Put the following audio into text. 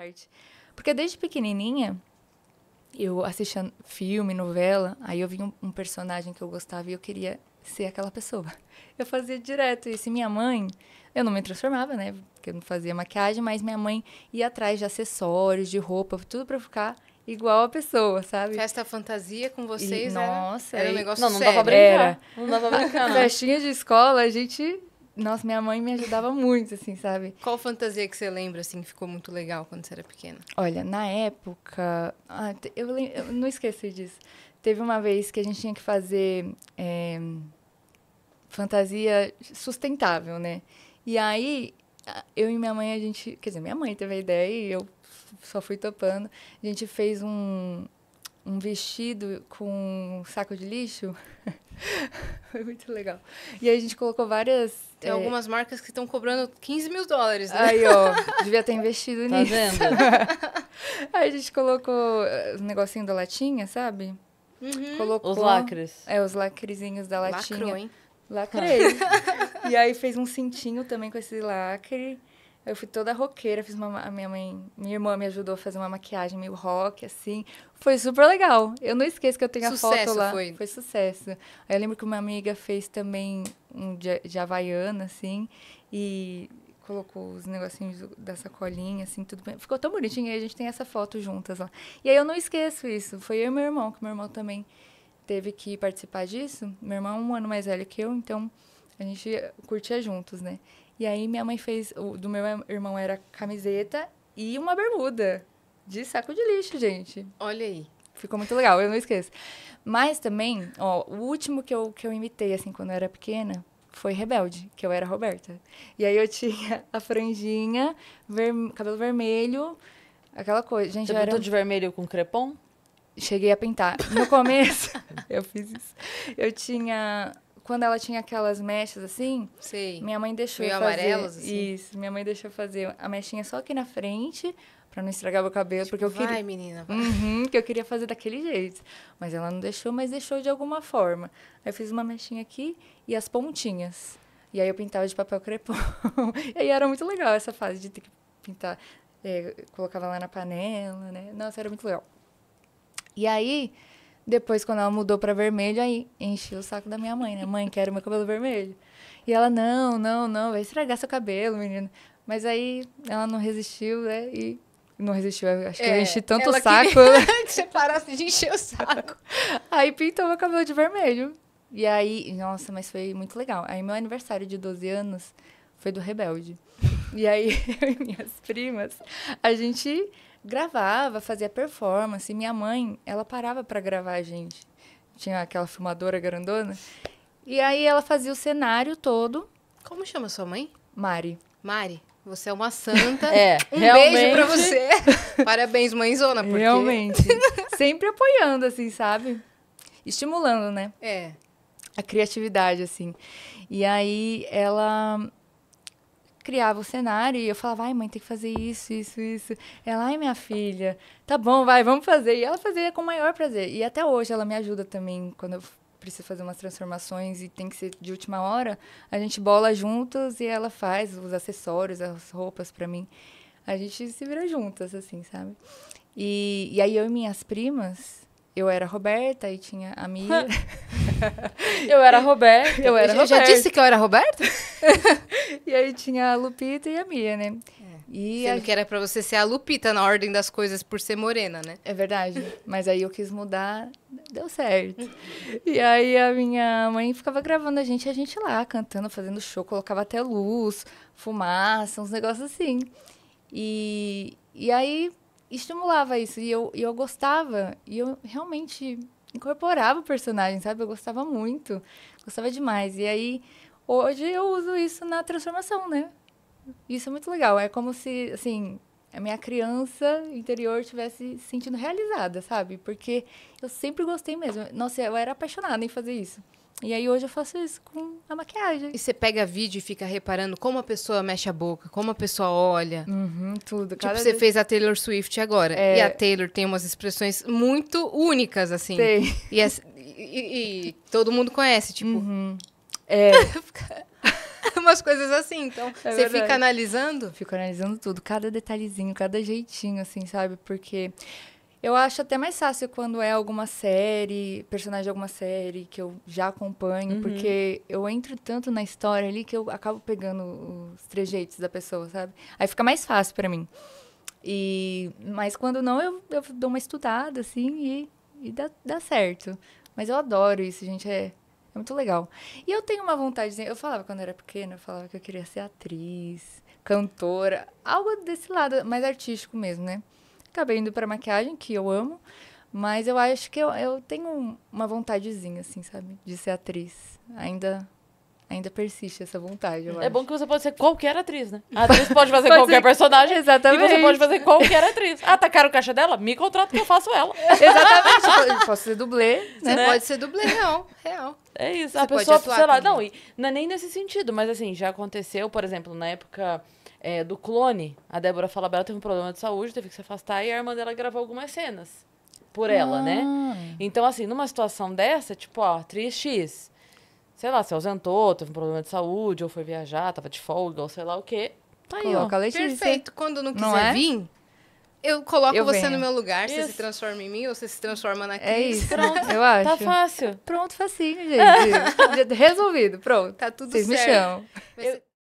parte. Porque desde pequenininha, eu assistia filme, novela, aí eu vi um, um, personagem que eu gostava e eu queria ser aquela pessoa. Eu fazia direto isso. E minha mãe, eu não me transformava, né? Porque eu não fazia maquiagem, mas minha mãe ia atrás de acessórios, de roupa, tudo para ficar igual a pessoa, sabe? Festa fantasia com vocês, né? Nossa, era, era um negócio Não, não sério. dava pra brincar. Era. Não dava pra brincar, Festinha de escola, a gente nossa, minha mãe me ajudava muito, assim, sabe? Qual fantasia que você lembra, assim, que ficou muito legal quando você era pequena? Olha, na época. Ah, eu, eu, não esqueci disso. Teve uma vez que a gente tinha que fazer é, fantasia sustentável, né? E aí, eu e minha mãe, a gente. Quer dizer, minha mãe teve a ideia e eu só fui topando. A gente fez um, um vestido com um saco de lixo. Foi muito legal. E aí a gente colocou várias. Tem é... algumas marcas que estão cobrando 15 mil dólares, né? Aí, ó, devia ter investido tá nisso. Vendo? aí a gente colocou o eh, negocinho da latinha, sabe? Uhum. Colocou... Os lacres. É, os lacrezinhos da latinha. Lacrou, hein? Lacrei. e aí fez um cintinho também com esse lacre. Eu fui toda roqueira, fiz uma a minha mãe, minha irmã me ajudou a fazer uma maquiagem meio rock assim. Foi super legal. Eu não esqueço que eu tenho sucesso a foto lá. Foi. foi sucesso. Aí eu lembro que uma amiga fez também um de, de havaiana assim e colocou os negocinhos da sacolinha, assim, tudo bem. Ficou tão bonitinho. E aí a gente tem essa foto juntas lá. E aí eu não esqueço isso. Foi eu e meu irmão, que meu irmão também teve que participar disso. Meu irmão é um ano mais velho que eu, então a gente curtia juntos, né? E aí minha mãe fez, o do meu irmão era camiseta e uma bermuda de saco de lixo, gente. Olha aí. Ficou muito legal, eu não esqueço. Mas também, ó, o último que eu, que eu imitei, assim, quando eu era pequena, foi Rebelde, que eu era Roberta. E aí eu tinha a franjinha, ver, cabelo vermelho, aquela coisa. Gente, Você era... de vermelho com crepom? Cheguei a pintar. No começo, eu fiz isso. Eu tinha quando ela tinha aquelas mechas assim, minha mãe deixou Meio fazer. amarelos, assim? Isso, minha mãe deixou fazer a mechinha só aqui na frente, para não estragar meu cabelo, tipo, porque eu vai, queria. menina, Uhum, que eu queria fazer daquele jeito. Mas ela não deixou, mas deixou de alguma forma. Aí eu fiz uma mechinha aqui e as pontinhas. E aí eu pintava de papel crepom. e aí era muito legal essa fase de ter que pintar. É, colocava lá na panela, né? Nossa, era muito legal. E aí, depois, quando ela mudou para vermelho, aí enchi o saco da minha mãe, né? Mãe, quero meu cabelo vermelho. E ela, não, não, não, vai estragar seu cabelo, menina. Mas aí ela não resistiu, né? E não resistiu, acho que é, eu enchi tanto o saco. que você parasse de encher o saco. aí pintou meu cabelo de vermelho. E aí, nossa, mas foi muito legal. Aí meu aniversário de 12 anos foi do Rebelde. E aí, eu e minhas primas, a gente gravava, fazia performance. Minha mãe, ela parava para gravar a gente. Tinha aquela filmadora grandona. E aí ela fazia o cenário todo. Como chama sua mãe? Mari. Mari, você é uma santa. é, um realmente... beijo pra você. Parabéns, mãezona, porque... Realmente. Sempre apoiando, assim, sabe? Estimulando, né? É. A criatividade, assim. E aí ela criava o cenário e eu falava, ai, mãe, tem que fazer isso, isso, isso. Ela, ai, minha filha, tá bom, vai, vamos fazer. E ela fazia com o maior prazer. E até hoje ela me ajuda também quando eu preciso fazer umas transformações e tem que ser de última hora. A gente bola juntas e ela faz os acessórios, as roupas para mim. A gente se vira juntas, assim, sabe? E, e aí eu e minhas primas, eu era Roberta e tinha a Mia. eu era Roberta, eu era eu Roberta. já disse que eu era Roberta? e aí tinha a Lupita e a Mia, né? É. E Sendo a... que era pra você ser a Lupita na ordem das coisas por ser morena, né? É verdade. Mas aí eu quis mudar, deu certo. e aí a minha mãe ficava gravando a gente, a gente lá, cantando, fazendo show, colocava até luz, fumaça, uns negócios assim. E, e aí estimulava isso. E eu, e eu gostava, e eu realmente incorporava o personagem, sabe? Eu gostava muito, gostava demais. E aí Hoje eu uso isso na transformação, né? Isso é muito legal. É como se, assim, a minha criança interior tivesse se sentindo realizada, sabe? Porque eu sempre gostei mesmo. Nossa, eu era apaixonada em fazer isso. E aí hoje eu faço isso com a maquiagem. E você pega vídeo e fica reparando como a pessoa mexe a boca, como a pessoa olha. Uhum, tudo. Tipo, você vez... fez a Taylor Swift agora. É... E a Taylor tem umas expressões muito únicas, assim. Tem. E, e, e, e todo mundo conhece, tipo... Uhum. É. umas coisas assim. Então, é você fica analisando? Fico analisando tudo, cada detalhezinho, cada jeitinho, assim, sabe? Porque eu acho até mais fácil quando é alguma série, personagem de alguma série que eu já acompanho, uhum. porque eu entro tanto na história ali que eu acabo pegando os trejeitos da pessoa, sabe? Aí fica mais fácil para mim. E, mas quando não, eu, eu dou uma estudada, assim, e, e dá, dá certo. Mas eu adoro isso, gente. É, muito legal. E eu tenho uma vontade, eu falava quando eu era pequena, eu falava que eu queria ser atriz, cantora, algo desse lado mais artístico mesmo, né? Acabei indo para maquiagem, que eu amo, mas eu acho que eu, eu tenho uma vontadezinha, assim, sabe? De ser atriz. Ainda ainda persiste essa vontade. é acho. bom que você pode ser qualquer atriz, né? A atriz pode fazer pode qualquer ser... personagem. Exatamente. E você pode fazer qualquer atriz. Ah, tá caro o caixa dela? Me contrata que eu faço ela. Exatamente. posso ser dublê, né? né? Pode ser dublê, não. Real. É isso. Você a pessoa, sei lá, não, e, não é nem nesse sentido, mas assim, já aconteceu, por exemplo, na época. É, do clone, a Débora Falabella teve um problema de saúde, teve que se afastar e a irmã dela gravou algumas cenas por ela, né? ah. né? Então, assim, numa situação dessa, tipo, ó, atriz X, sei lá, se ausentou, teve um problema de saúde, ou foi viajar, tava de folga, ou sei lá o quê. Tá aí, Coloca ó. A Perfeito. Quando não quiser não é? vir, eu coloco eu você venho. no meu lugar, isso. você se transforma em mim ou você se transforma na é Cris. É isso, pronto. eu acho. Tá fácil. Pronto, facinho, gente. Resolvido, pronto. Tá tudo Vocês certo. Vocês me chamam. Eu...